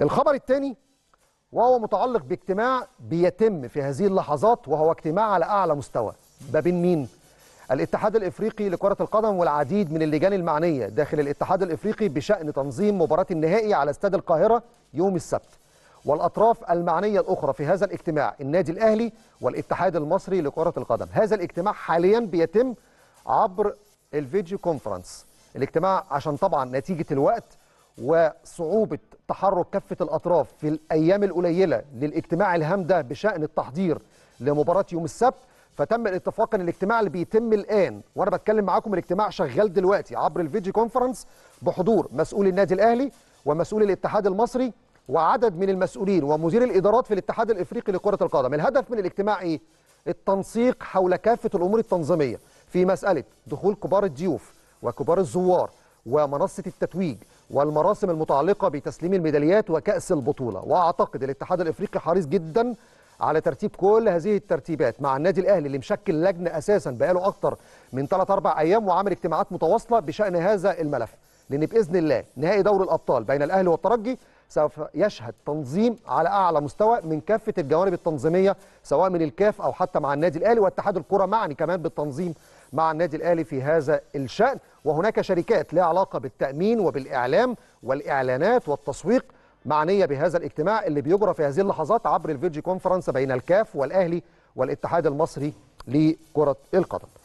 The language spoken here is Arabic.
الخبر الثاني وهو متعلق باجتماع بيتم في هذه اللحظات وهو اجتماع على أعلى مستوى ما بين مين؟ الاتحاد الافريقي لكره القدم والعديد من اللجان المعنيه داخل الاتحاد الافريقي بشان تنظيم مباراه النهائي على استاد القاهره يوم السبت والاطراف المعنيه الاخرى في هذا الاجتماع النادي الاهلي والاتحاد المصري لكره القدم هذا الاجتماع حاليا بيتم عبر الفيديو كونفرنس الاجتماع عشان طبعا نتيجه الوقت وصعوبة تحرك كافة الأطراف في الأيام القليلة للاجتماع الهام ده بشأن التحضير لمباراة يوم السبت فتم الاتفاق ان الاجتماع اللي بيتم الان وانا بتكلم معاكم الاجتماع شغال دلوقتي عبر الفيديو كونفرنس بحضور مسؤول النادي الاهلي ومسؤول الاتحاد المصري وعدد من المسؤولين ومدير الادارات في الاتحاد الافريقي لكره القدم الهدف من الاجتماع ايه التنسيق حول كافه الامور التنظيميه في مساله دخول كبار الضيوف وكبار الزوار ومنصه التتويج والمراسم المتعلقة بتسليم الميداليات وكأس البطولة وأعتقد الاتحاد الإفريقي حريص جدا على ترتيب كل هذه الترتيبات مع النادي الأهلي اللي مشكل لجنة أساسا بقاله أكتر من 3 4 أيام وعمل اجتماعات متواصلة بشأن هذا الملف لان باذن الله نهائي دوري الابطال بين الاهلي والترجي سوف يشهد تنظيم على اعلى مستوى من كافه الجوانب التنظيميه سواء من الكاف او حتى مع النادي الاهلي واتحاد الكره معني كمان بالتنظيم مع النادي الاهلي في هذا الشان وهناك شركات لها علاقه بالتامين وبالاعلام والاعلانات والتسويق معنيه بهذا الاجتماع اللي بيجرى في هذه اللحظات عبر الفيديو كونفرنس بين الكاف والاهلي والاتحاد المصري لكره القدم